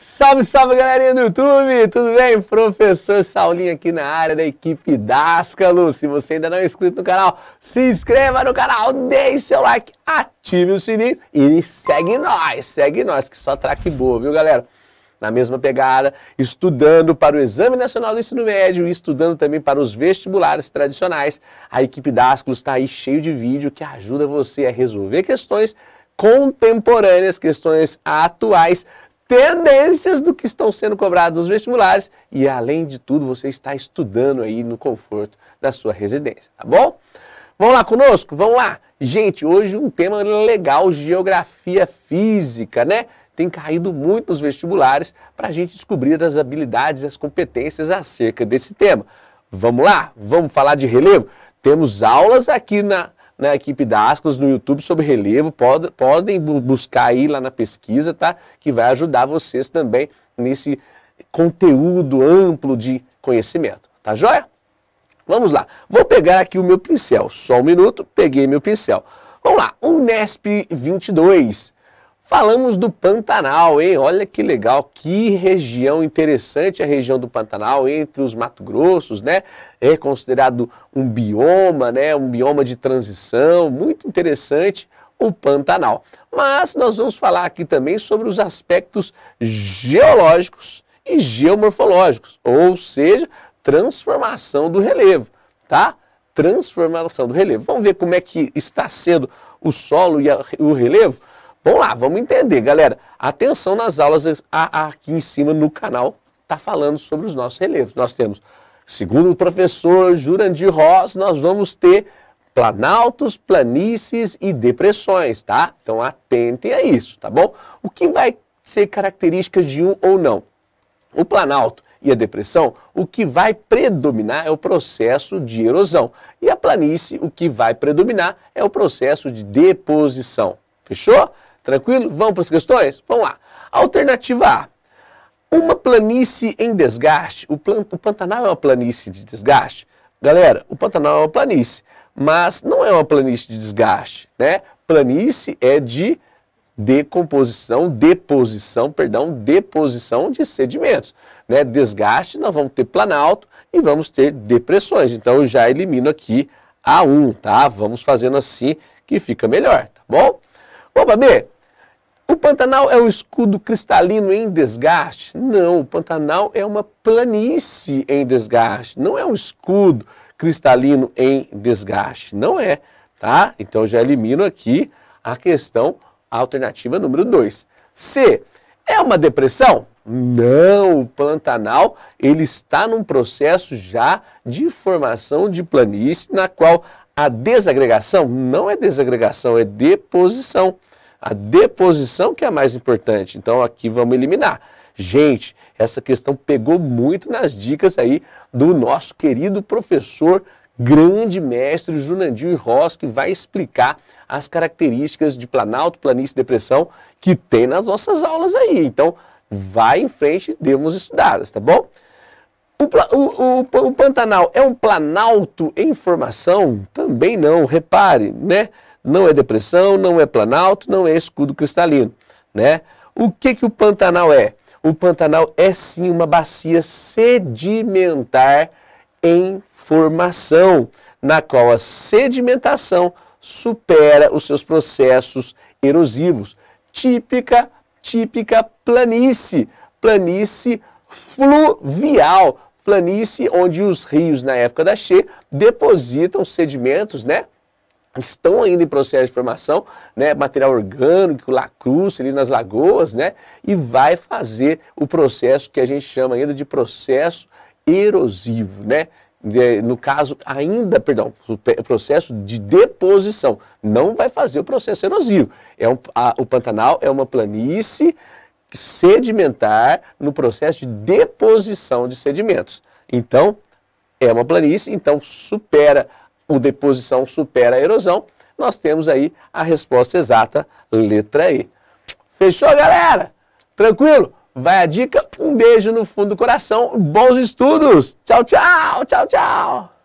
Salve, salve galerinha do YouTube! Tudo bem? Professor Saulinho aqui na área da equipe Dascalo. Se você ainda não é inscrito no canal, se inscreva no canal, deixe seu like, ative o sininho e segue nós, segue nós, que só traque boa, viu galera? Na mesma pegada, estudando para o Exame Nacional do Ensino Médio e estudando também para os vestibulares tradicionais, a equipe Dascalo está aí cheio de vídeo que ajuda você a resolver questões contemporâneas, questões atuais tendências do que estão sendo cobrados nos vestibulares e, além de tudo, você está estudando aí no conforto da sua residência, tá bom? Vamos lá conosco? Vamos lá! Gente, hoje um tema legal, geografia física, né? Tem caído muito nos vestibulares para a gente descobrir as habilidades e as competências acerca desse tema. Vamos lá? Vamos falar de relevo? Temos aulas aqui na na né, equipe da Ascos no YouTube sobre relevo. Pod, podem buscar aí lá na pesquisa, tá? Que vai ajudar vocês também nesse conteúdo amplo de conhecimento. Tá joia? Vamos lá. Vou pegar aqui o meu pincel. Só um minuto. Peguei meu pincel. Vamos lá. Unesp 22. Falamos do Pantanal, hein? Olha que legal, que região interessante a região do Pantanal, entre os Mato Grossos, né? é considerado um bioma, né, um bioma de transição, muito interessante o Pantanal. Mas nós vamos falar aqui também sobre os aspectos geológicos e geomorfológicos, ou seja, transformação do relevo, tá? Transformação do relevo. Vamos ver como é que está sendo o solo e a, o relevo? Vamos lá, vamos entender, galera. Atenção nas aulas aqui em cima no canal, tá falando sobre os nossos relevos. Nós temos Segundo o professor Jurandir Ross, nós vamos ter planaltos, planícies e depressões, tá? Então atentem a isso, tá bom? O que vai ser característica de um ou não? O planalto e a depressão, o que vai predominar é o processo de erosão. E a planície, o que vai predominar é o processo de deposição. Fechou? Tranquilo? Vamos para as questões? Vamos lá. Alternativa A. Uma planície em desgaste, o, plan, o Pantanal é uma planície de desgaste. Galera, o Pantanal é uma planície, mas não é uma planície de desgaste, né? Planície é de decomposição, deposição, perdão, deposição de sedimentos. Né? Desgaste, nós vamos ter planalto e vamos ter depressões. Então, eu já elimino aqui a 1, tá? Vamos fazendo assim que fica melhor, tá bom? Vamos Babê, o Pantanal é um escudo cristalino em desgaste? Não, o Pantanal é uma planície em desgaste, não é um escudo cristalino em desgaste, não é, tá? Então já elimino aqui a questão alternativa número 2. C. É uma depressão? Não, o Pantanal ele está num processo já de formação de planície na qual a desagregação não é desagregação, é deposição. A deposição que é a mais importante. Então aqui vamos eliminar. Gente, essa questão pegou muito nas dicas aí do nosso querido professor grande mestre Junandir Ross, que vai explicar as características de Planalto, Planície e Depressão que tem nas nossas aulas aí. Então, vai em frente e demos estudadas, tá bom? O, o, o, o Pantanal é um planalto em formação? Também não, repare, né? Não é depressão, não é planalto, não é escudo cristalino, né? O que que o Pantanal é? O Pantanal é sim uma bacia sedimentar em formação, na qual a sedimentação supera os seus processos erosivos. Típica, típica planície, planície fluvial, planície onde os rios na época da cheia depositam sedimentos, né? estão ainda em processo de formação, né, material orgânico, lacruz, ali nas lagoas, né, e vai fazer o processo que a gente chama ainda de processo erosivo, né, no caso ainda, perdão, o processo de deposição, não vai fazer o processo erosivo. É um, a, o Pantanal é uma planície sedimentar no processo de deposição de sedimentos. Então, é uma planície, então supera o deposição supera a erosão, nós temos aí a resposta exata, letra E. Fechou, galera? Tranquilo? Vai a dica, um beijo no fundo do coração, bons estudos! Tchau, tchau, tchau, tchau!